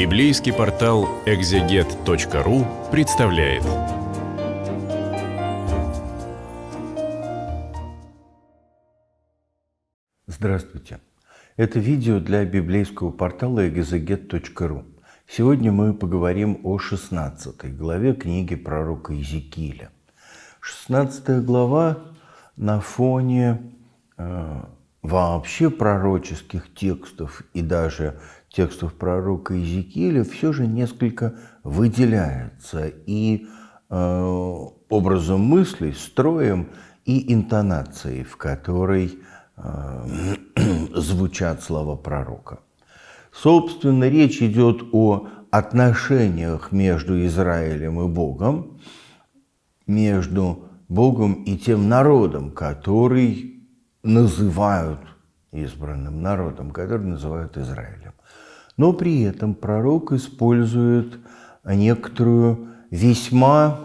Библейский портал экзегет.ру представляет. Здравствуйте. Это видео для библейского портала экзегет.ру. Сегодня мы поговорим о 16 главе книги пророка Иезекииля. 16 глава на фоне э, вообще пророческих текстов и даже текстов пророка Иезекииля все же несколько выделяется и э, образом мыслей, строем и интонацией, в которой э, звучат слова пророка. Собственно, речь идет о отношениях между Израилем и Богом, между Богом и тем народом, который называют избранным народом, который называют Израилем но при этом пророк использует некоторую весьма,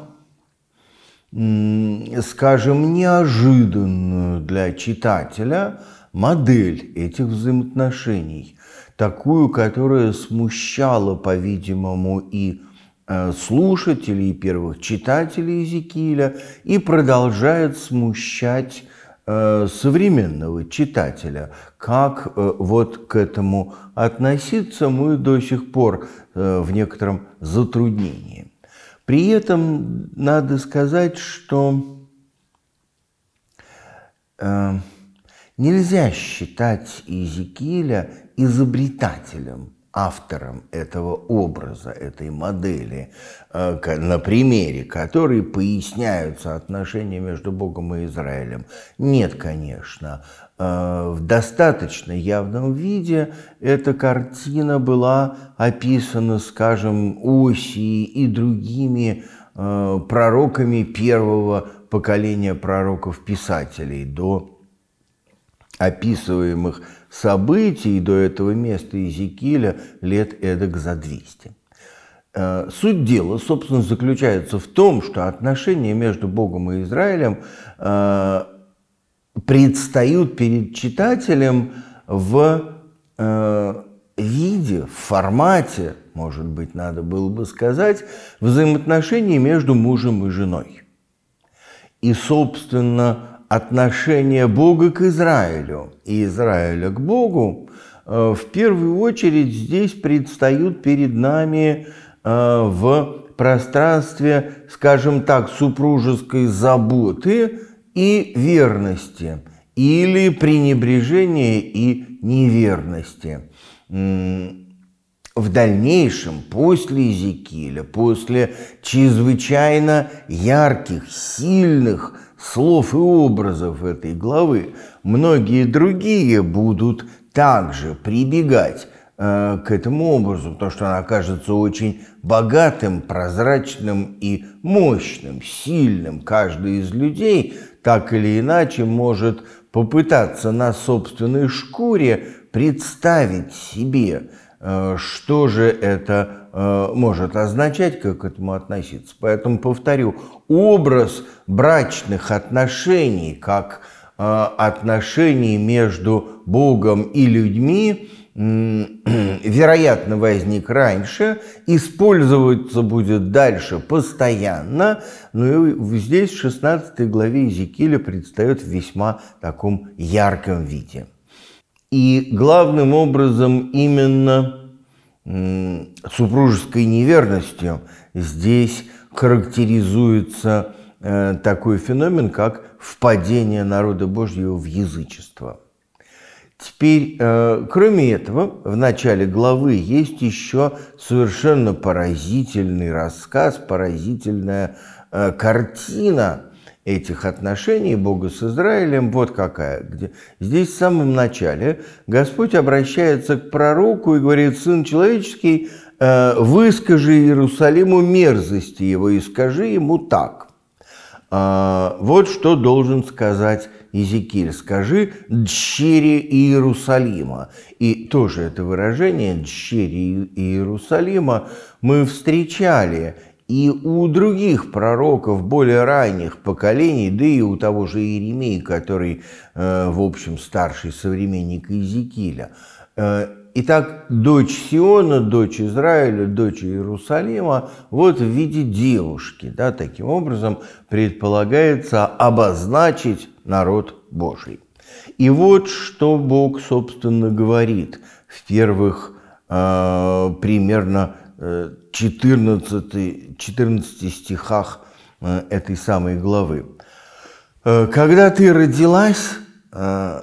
скажем, неожиданную для читателя модель этих взаимоотношений, такую, которая смущала, по-видимому, и э, слушателей, и первых читателей Иезекииля, и продолжает смущать Э, современного читателя, как э, вот к этому относиться, мы ну до сих пор э, в некотором затруднении. При этом надо сказать, что нельзя считать Иезекииля изобретателем автором этого образа, этой модели, э, на примере которой поясняются отношения между Богом и Израилем? Нет, конечно. Э, в достаточно явном виде эта картина была описана, скажем, Осией и другими э, пророками первого поколения пророков-писателей до описываемых событий до этого места Иезекииля лет эдак за 200. Э, суть дела, собственно, заключается в том, что отношения между Богом и Израилем э, предстают перед читателем в э, виде, в формате, может быть, надо было бы сказать, взаимоотношений между мужем и женой. И, собственно, отношение Бога к Израилю и Израиля к Богу, э, в первую очередь здесь предстают перед нами э, в пространстве, скажем так, супружеской заботы и верности или пренебрежения и неверности. В дальнейшем, после Езекииля, после чрезвычайно ярких, сильных слов и образов этой главы, многие другие будут также прибегать э, к этому образу, потому что она кажется очень богатым, прозрачным и мощным, сильным. Каждый из людей так или иначе может попытаться на собственной шкуре представить себе, э, что же это Э, может означать, как к этому относиться. Поэтому повторю, образ брачных отношений как э, отношений между Богом и людьми вероятно, возник раньше, использоваться будет дальше постоянно, но ну и здесь в 16 главе Иезекииля предстает в весьма таком ярком виде. И главным образом именно супружеской неверностью здесь характеризуется э, такой феномен, как впадение народа Божьего в язычество. Теперь, э, кроме этого, в начале главы есть еще совершенно поразительный рассказ, поразительная э, картина этих отношений Бога с Израилем вот какая. здесь в самом начале Господь обращается к пророку и говорит, «Сын человеческий, э, выскажи Иерусалиму мерзости его и скажи ему так». А, вот что должен сказать Иезекииль, скажи «дщери Иерусалима». И тоже это выражение «дщери Иерусалима» мы встречали и у других пророков более ранних поколений, да и у того же Иеремии, который, э, в общем, старший современник Иезекииля. Э, итак, дочь Сиона, дочь Израиля, дочь Иерусалима, вот в виде девушки, да, таким образом предполагается обозначить народ Божий. И вот что Бог, собственно, говорит в первых э, примерно 14, 14 стихах э, этой самой главы. Э, «Когда ты родилась, э,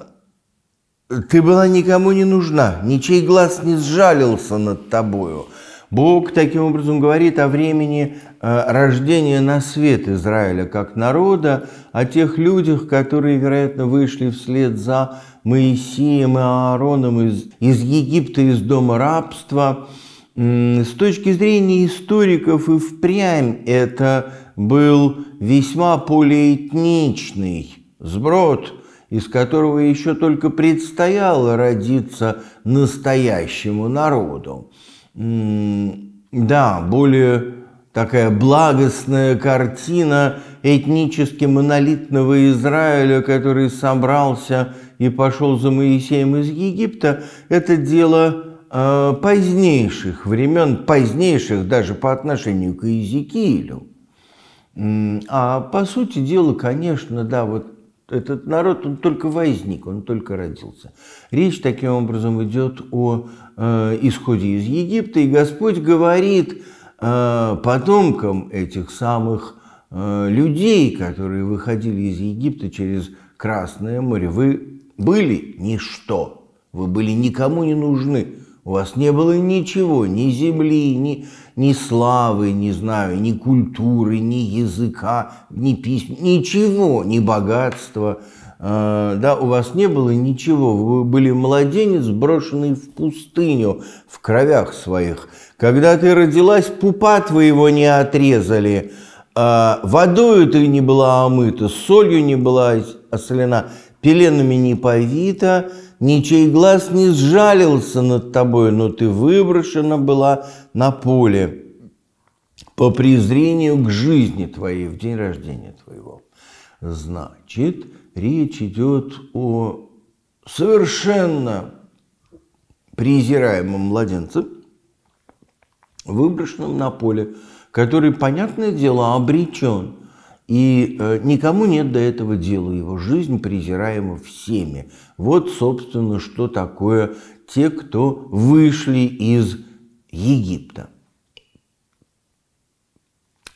ты была никому не нужна, ничей глаз не сжалился над тобою». Бог таким образом говорит о времени рождения на свет Израиля как народа, о тех людях, которые, вероятно, вышли вслед за Моисеем и Аароном из, из Египта, из дома рабства – с точки зрения историков и впрямь это был весьма полиэтничный сброд, из которого еще только предстояло родиться настоящему народу. Да, более такая благостная картина этнически монолитного Израиля, который собрался и пошел за Моисеем из Египта, это дело Э, позднейших времен, позднейших даже по отношению к Иезекиилю. А по сути дела, конечно, да, вот этот народ, он только возник, он только родился. Речь таким образом идет о э, исходе из Египта, и Господь говорит э, потомкам этих самых э, людей, которые выходили из Египта через Красное море, вы были ничто, вы были никому не нужны, у вас не было ничего, ни земли, ни, ни славы, не знаю, ни культуры, ни языка, ни письма, ничего, ни богатства. А, да, у вас не было ничего. Вы были младенец, брошенный в пустыню, в кровях своих. Когда ты родилась, пупа твоего не отрезали, э, водою ты не была омыта, солью не была ослена, пеленами не повита – ничей глаз не сжалился над тобой, но ты выброшена была на поле по презрению к жизни твоей в день рождения твоего. Значит, речь идет о совершенно презираемом младенце, выброшенном на поле, который, понятное дело, обречен – и э, никому нет до этого дела, его жизнь презираема всеми. Вот, собственно, что такое те, кто вышли из Египта.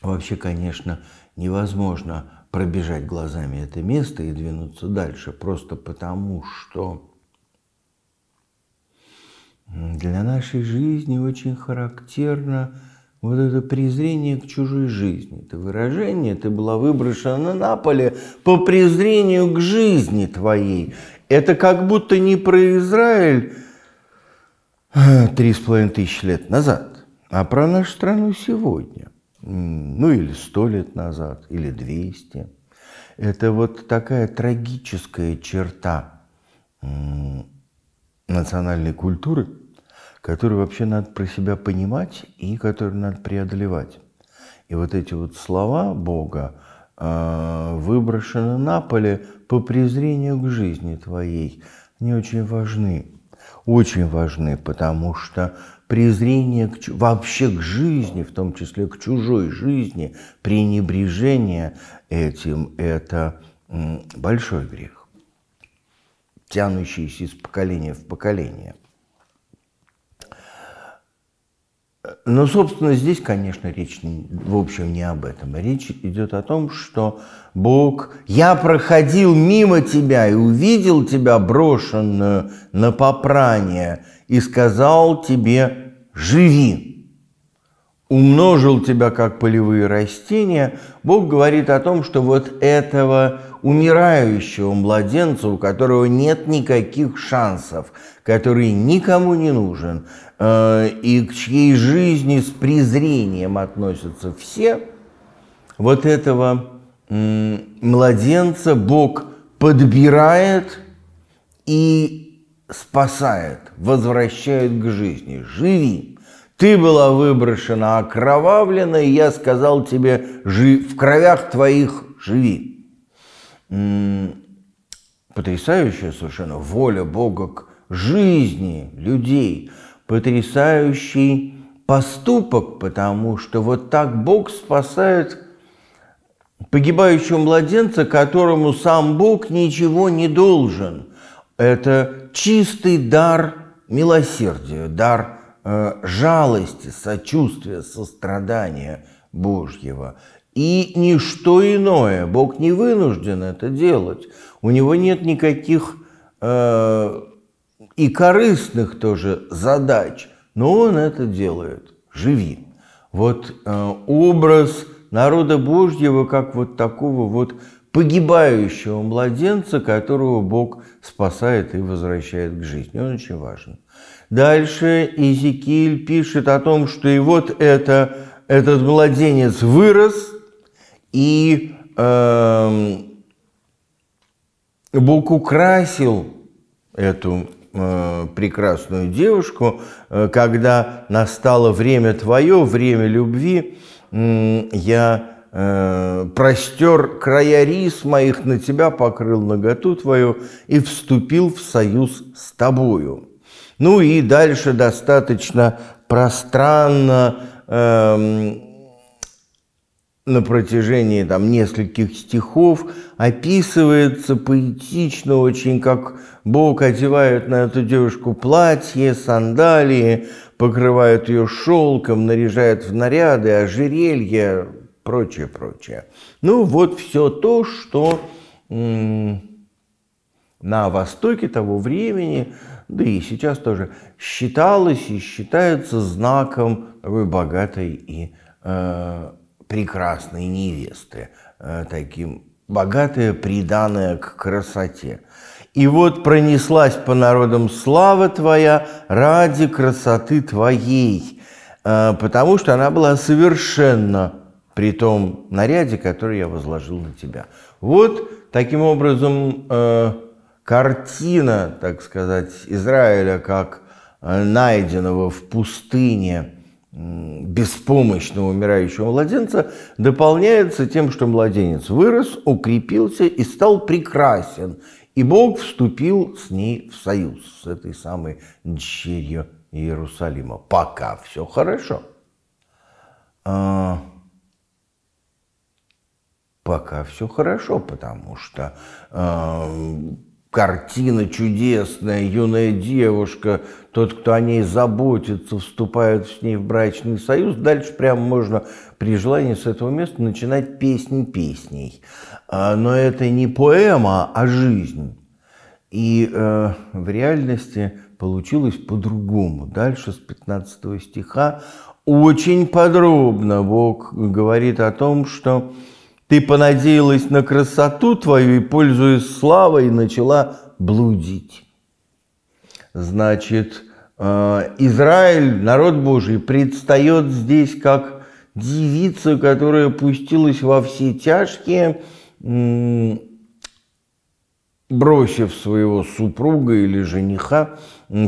Вообще, конечно, невозможно пробежать глазами это место и двинуться дальше, просто потому что для нашей жизни очень характерно вот это презрение к чужой жизни, это выражение, ты была выброшена на поле по презрению к жизни твоей. Это как будто не про Израиль а, три с половиной тысячи лет назад, а про нашу страну сегодня. Ну или сто лет назад, или двести. Это вот такая трагическая черта национальной культуры – которые вообще надо про себя понимать и которые надо преодолевать. И вот эти вот слова Бога э, выброшены на поле по презрению к жизни твоей. не очень важны. Очень важны, потому что презрение к, вообще к жизни, в том числе к чужой жизни, пренебрежение этим – это большой грех, тянущийся из поколения в поколение – Но, ну, собственно, здесь, конечно, речь, в общем, не об этом. Речь идет о том, что Бог, я проходил мимо тебя и увидел тебя брошенную на попрание и сказал тебе, живи. Умножил тебя, как полевые растения. Бог говорит о том, что вот этого умирающего младенца, у которого нет никаких шансов, который никому не нужен, э, и к чьей жизни с презрением относятся все, вот этого э, младенца Бог подбирает и спасает, возвращает к жизни. Живи! Ты была выброшена, окровавлена, и я сказал тебе, жи, в кровях твоих живи потрясающая совершенно воля Бога к жизни людей, потрясающий поступок, потому что вот так Бог спасает погибающего младенца, которому сам Бог ничего не должен. Это чистый дар милосердия, дар э, жалости, сочувствия, сострадания Божьего. И ничто иное. Бог не вынужден это делать. У него нет никаких э, и корыстных тоже задач. Но он это делает. Живи. Вот э, образ народа Божьего как вот такого вот погибающего младенца, которого Бог спасает и возвращает к жизни. Он очень важен. Дальше Изекиль пишет о том, что и вот это, этот младенец вырос – и э, эм, Бог украсил эту э, прекрасную девушку, э, когда настало время твое, время любви, э, я э, простер края рис моих на тебя, покрыл наготу твою и вступил в союз с тобою. Ну и дальше достаточно пространно э, на протяжении там нескольких стихов описывается поэтично очень, как Бог одевает на эту девушку платье, сандалии, покрывает ее шелком, наряжает в наряды, ожерелье, прочее, прочее. Ну вот все то, что на Востоке того времени, да и сейчас тоже, считалось и считается знаком такой богатой и э, прекрасной невесты, э, таким богатое приданное к красоте. И вот пронеслась по народам слава твоя ради красоты твоей, э, потому что она была совершенно при том наряде, который я возложил на тебя. Вот таким образом э, картина, так сказать, Израиля как найденного в пустыне беспомощного умирающего младенца дополняется тем, что младенец вырос, укрепился и стал прекрасен, и Бог вступил с ней в союз, с этой самой дщерью Иерусалима. Пока все хорошо. А... Пока все хорошо, потому что э, картина чудесная, юная девушка, тот, кто о ней заботится, вступает с ней в брачный союз. Дальше прямо можно при желании с этого места начинать песни песней. А, но это не поэма, а жизнь. И э, в реальности получилось по-другому. Дальше с 15 стиха очень подробно Бог говорит о том, что ты понадеялась на красоту твою и, пользуясь славой, начала блудить. Значит, э, Израиль, народ Божий, предстает здесь как девица, которая пустилась во все тяжкие, бросив своего супруга или жениха,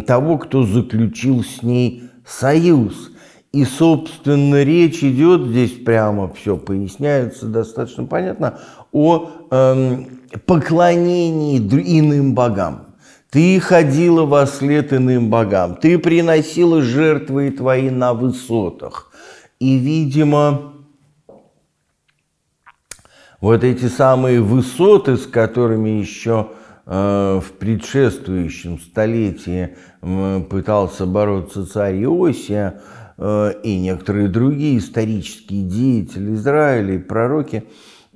того, кто заключил с ней союз – и, собственно, речь идет, здесь прямо все поясняется достаточно понятно, о эм, поклонении иным богам. Ты ходила во след иным богам, ты приносила жертвы твои на высотах. И, видимо, вот эти самые высоты, с которыми еще э, в предшествующем столетии э, пытался бороться царь Иосия, Э, и некоторые другие исторические деятели Израиля и пророки.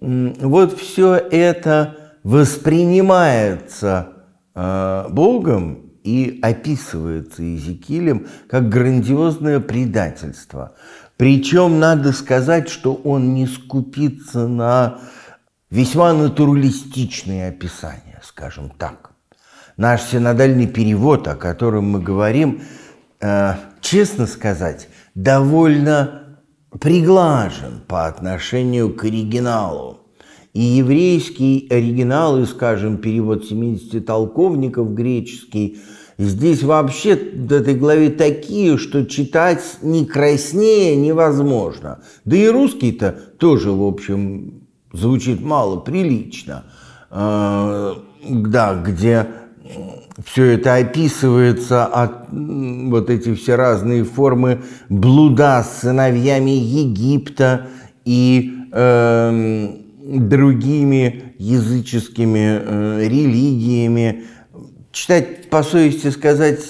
Вот все это воспринимается э, Богом и описывается Иезекиилем как грандиозное предательство. Причем надо сказать, что он не скупится на весьма натуралистичные описания, скажем так. Наш синодальный перевод, о котором мы говорим, э, честно сказать, довольно приглажен по отношению к оригиналу. И еврейский оригинал, и, скажем, перевод 70 толковников греческий, здесь вообще в этой главе такие, что читать не краснее невозможно. Да и русский-то тоже, в общем, звучит мало прилично. Э, да, где все это описывается от вот эти все разные формы блуда с сыновьями Египта и э, другими языческими э, религиями. Читать по совести сказать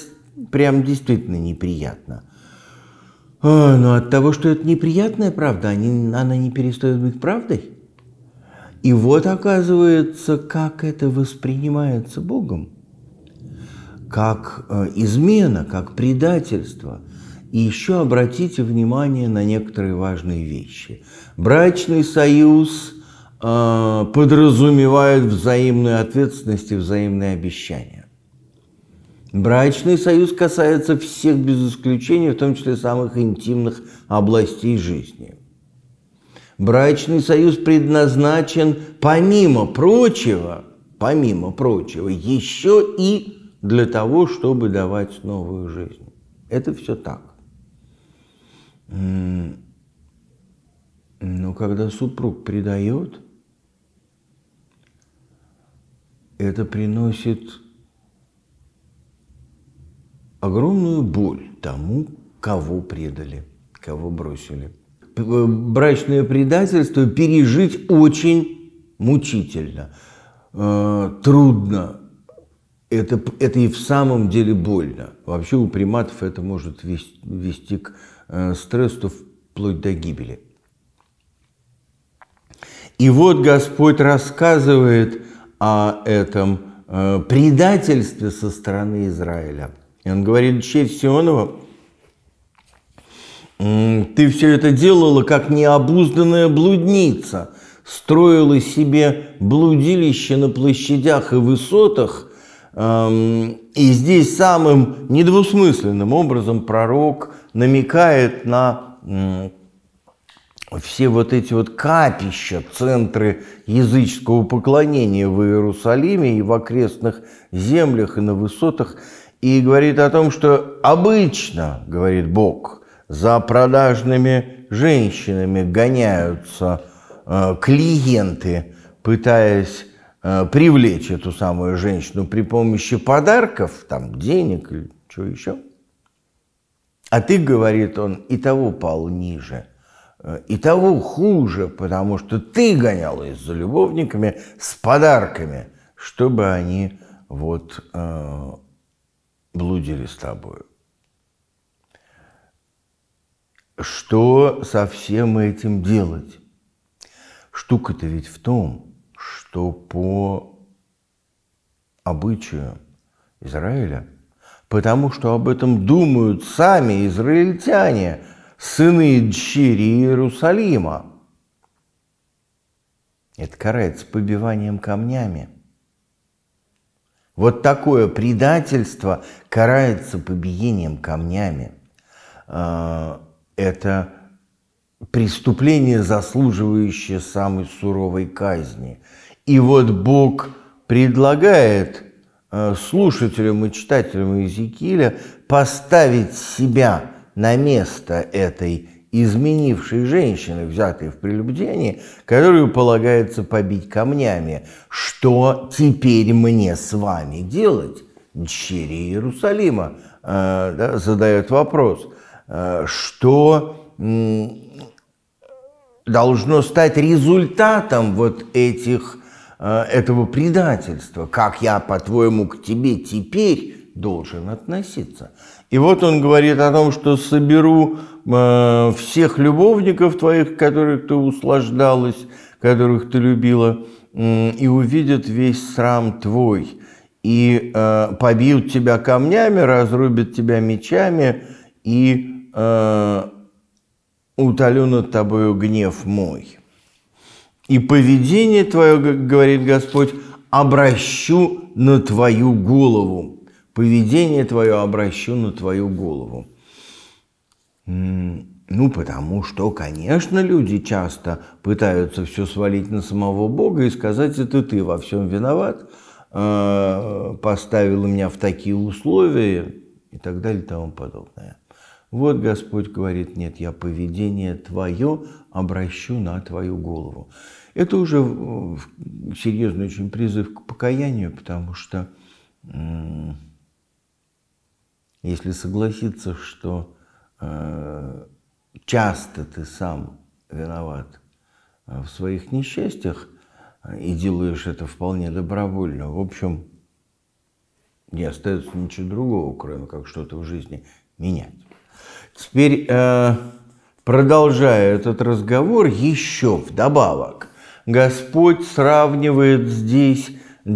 прям действительно неприятно. А, Но ну, от того, что это неприятная правда, они, она не перестает быть правдой. И вот оказывается, как это воспринимается Богом как э, измена, как предательство. И еще обратите внимание на некоторые важные вещи. Брачный союз э, подразумевает взаимную ответственность и взаимные обещания. Брачный союз касается всех без исключения, в том числе самых интимных областей жизни. Брачный союз предназначен, помимо прочего, помимо прочего, еще и для того, чтобы давать новую жизнь. Это все так. Но когда супруг предает, это приносит огромную боль тому, кого предали, кого бросили. Брачное предательство пережить очень мучительно, э, трудно, это, это и в самом деле больно. Вообще у приматов это может вести, вести к э, стрессу вплоть до гибели. И вот Господь рассказывает о этом э, предательстве со стороны Израиля. И он говорит, честь Сионова, ты все это делала, как необузданная блудница, строила себе блудилище на площадях и высотах – Эм, и здесь самым недвусмысленным образом пророк намекает на все вот эти вот капища, центры языческого поклонения в Иерусалиме и в окрестных землях и на высотах, и говорит о том, что обычно, говорит Бог, за продажными женщинами гоняются э, клиенты, пытаясь Э, привлечь эту самую женщину при помощи подарков, там, денег или чего еще. А ты, говорит он, и того пал ниже, э, и того хуже, потому что ты гонялась за любовниками с подарками, чтобы они вот э, блудили с тобой. Что со всем этим делать? Штука-то ведь в том, что по обычаю Израиля, потому что об этом думают сами израильтяне, сыны и дщери Иерусалима. Это карается побиванием камнями. Вот такое предательство карается побиением камнями. А, это преступление, заслуживающее самой суровой казни. И вот Бог предлагает э, слушателям и читателям Иезекииля поставить себя на место этой изменившей женщины, взятой в прелюбдении, которую полагается побить камнями. Что теперь мне с вами делать? Дщери Иерусалима э, да, задает вопрос. Э, что должно стать результатом вот этих Э, этого предательства, как я, по-твоему, к тебе теперь должен относиться. И вот он говорит о том, что соберу э, всех любовников твоих, которых ты услаждалась, которых ты любила, и увидят весь срам твой, и э, побьют тебя камнями, разрубят тебя мечами, и утолю над тобою гнев мой и поведение твое, говорит Господь, обращу на твою голову. Поведение твое обращу на твою голову. Ну, потому что, конечно, люди часто пытаются все свалить на самого Бога и сказать, это ты во всем виноват, э, поставил меня в такие условия и так далее и тому подобное. Вот Господь говорит, нет, я поведение твое обращу на твою голову. Это уже э, серьезный очень призыв к покаянию, потому что если согласиться, что э, часто ты сам виноват э, в своих несчастьях и делаешь это вполне добровольно, в общем, не остается ничего другого, кроме как что-то в жизни менять. Теперь, э, продолжая этот разговор, еще вдобавок, Господь сравнивает здесь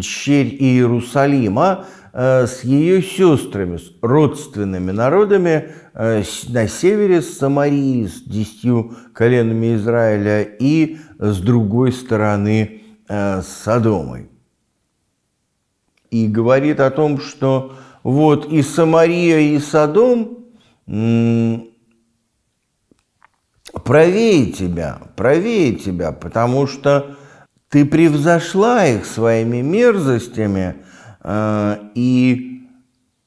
черь Иерусалима э, с ее сестрами, с родственными народами э, на севере с Самарией, с десятью коленами Израиля и с другой стороны с Содомой. И говорит о том, что вот и Самария, и Содом правее тебя, правее тебя, потому что ты превзошла их своими мерзостями а, и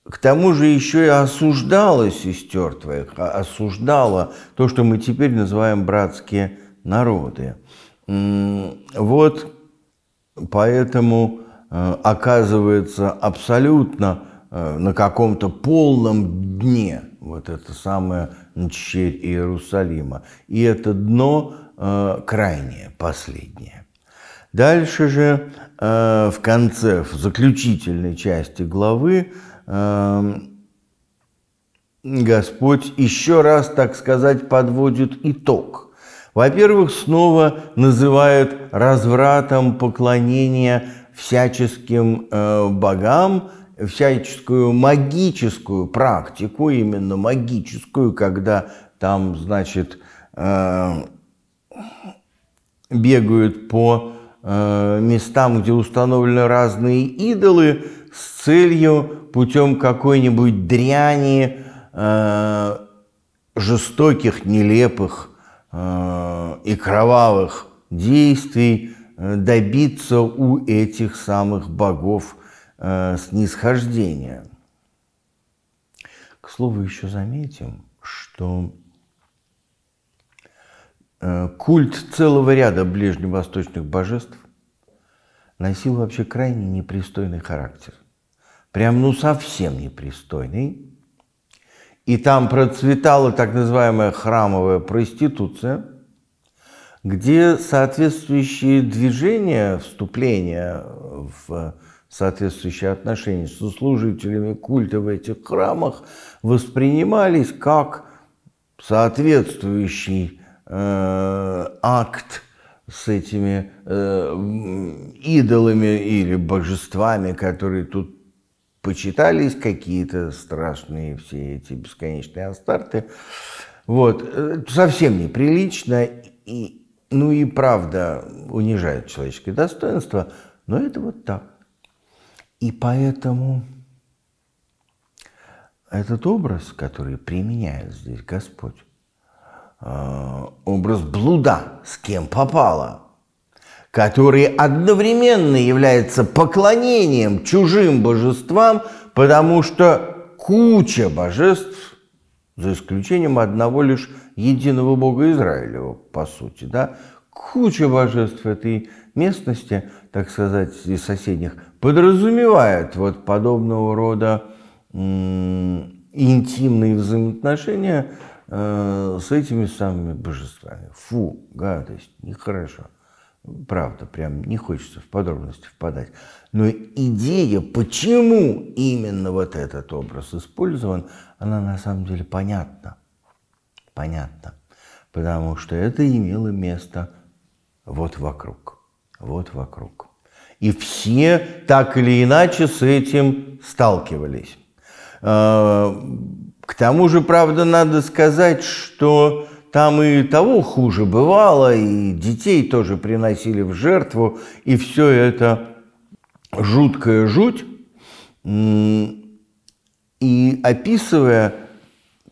к тому же еще и осуждала сестер твоих, а, осуждала то, что мы теперь называем братские народы. Вот поэтому э, оказывается абсолютно э, на каком-то полном дне – вот это самое мечеть Иерусалима. И это дно э, крайнее, последнее. Дальше же э, в конце, в заключительной части главы, э, Господь еще раз, так сказать, подводит итог – во-первых, снова называет развратом поклонения всяческим э, богам, всяческую магическую практику, именно магическую, когда там, значит, э, бегают по э, местам, где установлены разные идолы, с целью путем какой-нибудь дряни, э, жестоких, нелепых и кровавых действий добиться у этих самых богов э, снисхождения. К слову, еще заметим, что э, культ целого ряда ближневосточных божеств носил вообще крайне непристойный характер. Прям ну совсем непристойный. И там процветала так называемая храмовая проституция, где соответствующие движения, вступления в соответствующие отношения с служителями культа в этих храмах воспринимались как соответствующий э, акт с этими э, идолами или божествами, которые тут почитались, какие-то страшные все эти бесконечные астарты. Вот. Э, совсем неприлично и, ну и правда унижает человеческое достоинство, но это вот так. И поэтому этот образ, который применяет здесь Господь, э, образ блуда, с кем попало, который одновременно является поклонением чужим божествам, потому что куча божеств, за исключением одного лишь единого Бога Израилева, по сути, да, куча божеств этой местности, так сказать, и соседних, подразумевает вот подобного рода интимные взаимоотношения э, с этими самыми божествами. Фу, гадость, нехорошо. Правда, прям не хочется в подробности впадать. Но идея, почему именно вот этот образ использован, она на самом деле понятна. Понятна. Потому что это имело место вот вокруг вот вокруг. И все так или иначе с этим сталкивались. А, к тому же, правда, надо сказать, что там и того хуже бывало, и детей тоже приносили в жертву, и все это жуткая жуть. И описывая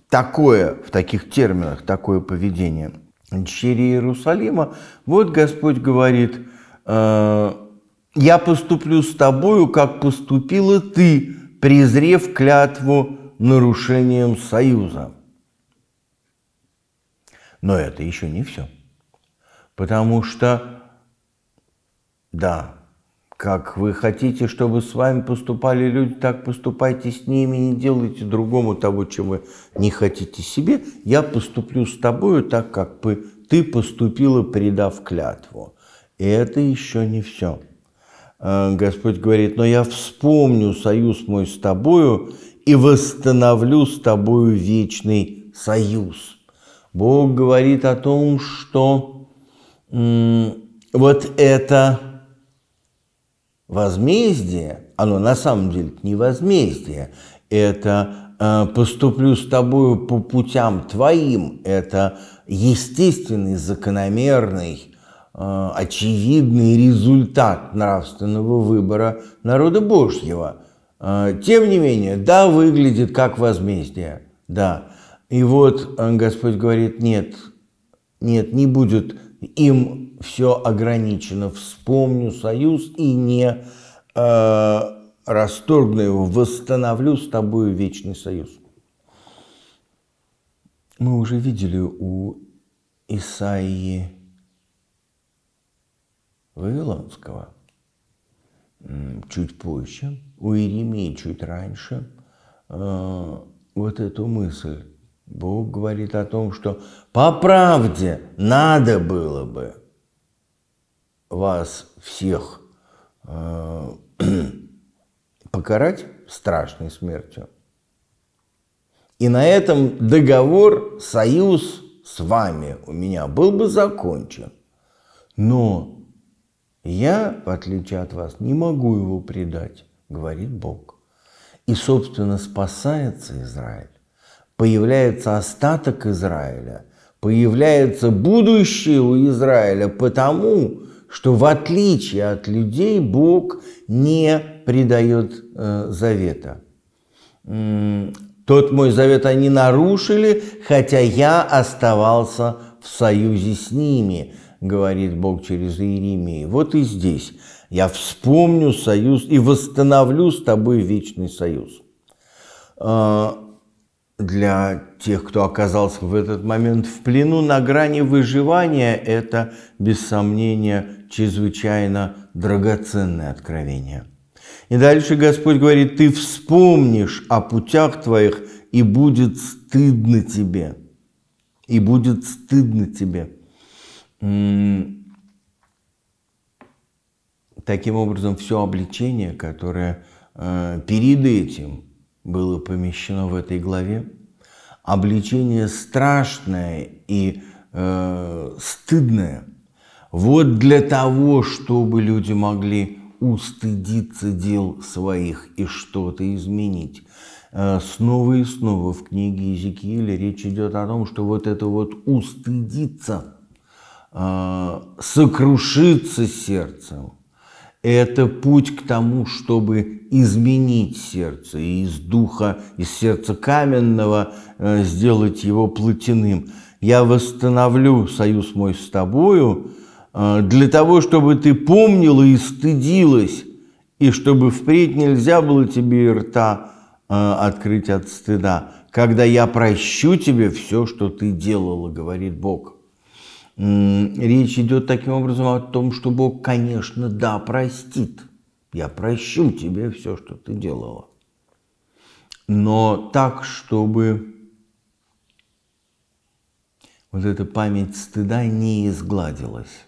такое, в таких терминах, такое поведение дочери Иерусалима, вот Господь говорит, Э, я поступлю с тобою, как поступила ты, презрев клятву нарушением союза. Но это еще не все. Потому что, да, как вы хотите, чтобы с вами поступали люди, так поступайте с ними, не делайте другому того, чего не хотите себе. Я поступлю с тобою так, как ты поступила, предав клятву. И это еще не все. А, Господь говорит, но я вспомню союз мой с тобою и восстановлю с тобою вечный союз. Бог говорит о том, что вот это возмездие, оно на самом деле не возмездие, это а, поступлю с тобою по путям твоим, это естественный, закономерный Э, очевидный результат нравственного выбора народа Божьего. Э, тем не менее, да, выглядит как возмездие, да. И вот э, Господь говорит, нет, нет, не будет им все ограничено. Вспомню союз и не э, расторгну его, восстановлю с тобою вечный союз. Мы уже видели у Исаии Вавилонского. Чуть позже, у Иеремии чуть раньше, а, вот эту мысль. Бог говорит о том, что по правде надо было бы вас всех а, покарать страшной смертью. И на этом договор, союз с вами у меня был бы закончен. Но я, в отличие от вас, не могу его предать, говорит Бог. И, собственно, спасается Израиль. Появляется остаток Израиля, появляется будущее у Израиля, потому что в отличие от людей Бог не предает э, завета. Тот мой завет они нарушили, хотя я оставался в союзе с ними говорит Бог через Иеремию. Вот и здесь я вспомню союз и восстановлю с тобой вечный союз. А, для тех, кто оказался в этот момент в плену на грани выживания, это, без сомнения, чрезвычайно драгоценное откровение. И дальше Господь говорит, ты вспомнишь о путях твоих, и будет стыдно тебе. И будет стыдно тебе. Таким образом, все обличение, которое э, перед этим было помещено в этой главе, обличение страшное и э, стыдное. Вот для того, чтобы люди могли устыдиться дел своих и что-то изменить. Э, снова и снова в книге Иезекииля речь идет о том, что вот это вот устыдиться – Э, сокрушиться сердцем. Это путь к тому, чтобы изменить сердце и из духа, из сердца каменного э, сделать его плотяным. Я восстановлю союз мой с тобою э, для того, чтобы ты помнила и стыдилась, и чтобы впредь нельзя было тебе рта открыть от стыда, когда я прощу тебе все, что ты делала, говорит Бог. Речь идет таким образом о том, что Бог, конечно, да, простит. Я прощу тебе все, что ты делала. Но так, чтобы вот эта память стыда не изгладилась.